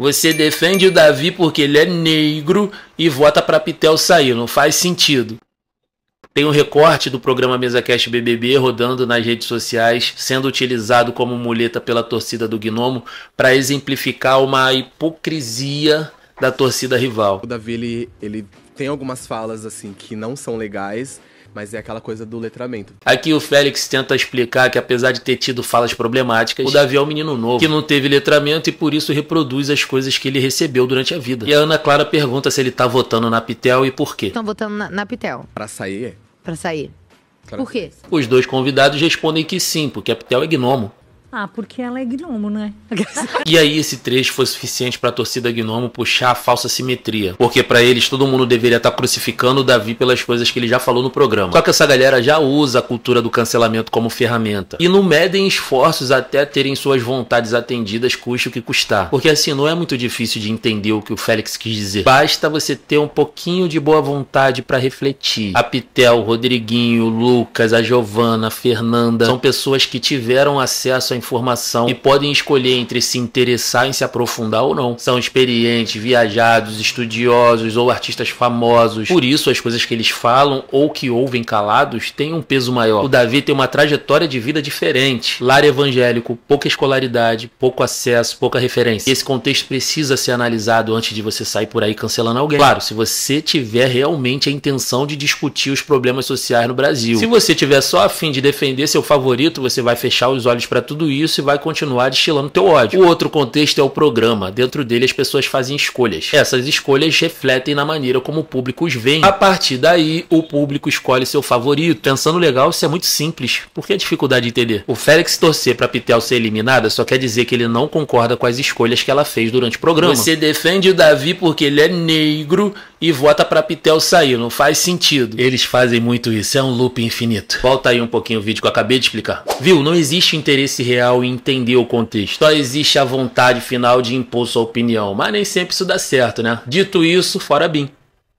Você defende o Davi porque ele é negro e vota para Pitel sair. Não faz sentido. Tem um recorte do programa MesaCast BBB rodando nas redes sociais, sendo utilizado como muleta pela torcida do Gnomo para exemplificar uma hipocrisia da torcida rival. O Davi, ele, ele tem algumas falas assim que não são legais mas é aquela coisa do letramento. Aqui o Félix tenta explicar que apesar de ter tido falas problemáticas, o Davi é um menino novo, que não teve letramento e por isso reproduz as coisas que ele recebeu durante a vida. E a Ana Clara pergunta se ele tá votando na Pitel e por quê. Estão votando na, na Pitel. Pra sair? É? Pra sair. Por quê? Os dois convidados respondem que sim, porque a Pitel é gnomo. Ah, porque ela é gnomo, né? e aí esse trecho foi suficiente para a torcida gnomo puxar a falsa simetria, porque para eles todo mundo deveria estar tá crucificando o Davi pelas coisas que ele já falou no programa. Só que essa galera já usa a cultura do cancelamento como ferramenta e não medem esforços até terem suas vontades atendidas, custe o que custar. Porque assim não é muito difícil de entender o que o Félix quis dizer. Basta você ter um pouquinho de boa vontade para refletir. A Pitel, Rodriguinho, Lucas, a Giovana, a Fernanda são pessoas que tiveram acesso a informação e podem escolher entre se interessar em se aprofundar ou não. São experientes, viajados, estudiosos ou artistas famosos. Por isso, as coisas que eles falam ou que ouvem calados têm um peso maior. O Davi tem uma trajetória de vida diferente. Lar evangélico, pouca escolaridade, pouco acesso, pouca referência. Esse contexto precisa ser analisado antes de você sair por aí cancelando alguém. Claro, se você tiver realmente a intenção de discutir os problemas sociais no Brasil. Se você tiver só a fim de defender seu favorito, você vai fechar os olhos para tudo isso e vai continuar destilando teu ódio. O outro contexto é o programa. Dentro dele as pessoas fazem escolhas. Essas escolhas refletem na maneira como o público os vê. A partir daí, o público escolhe seu favorito. Pensando legal, isso é muito simples. Por que a dificuldade de entender? O Félix torcer para Pitel ser eliminada só quer dizer que ele não concorda com as escolhas que ela fez durante o programa. Você defende o Davi porque ele é negro e vota para Pitel sair. Não faz sentido. Eles fazem muito isso, é um loop infinito. Volta aí um pouquinho o vídeo que eu acabei de explicar. Viu? Não existe interesse real em entender o contexto. Só existe a vontade final de impor sua opinião. Mas nem sempre isso dá certo, né? Dito isso, fora bem.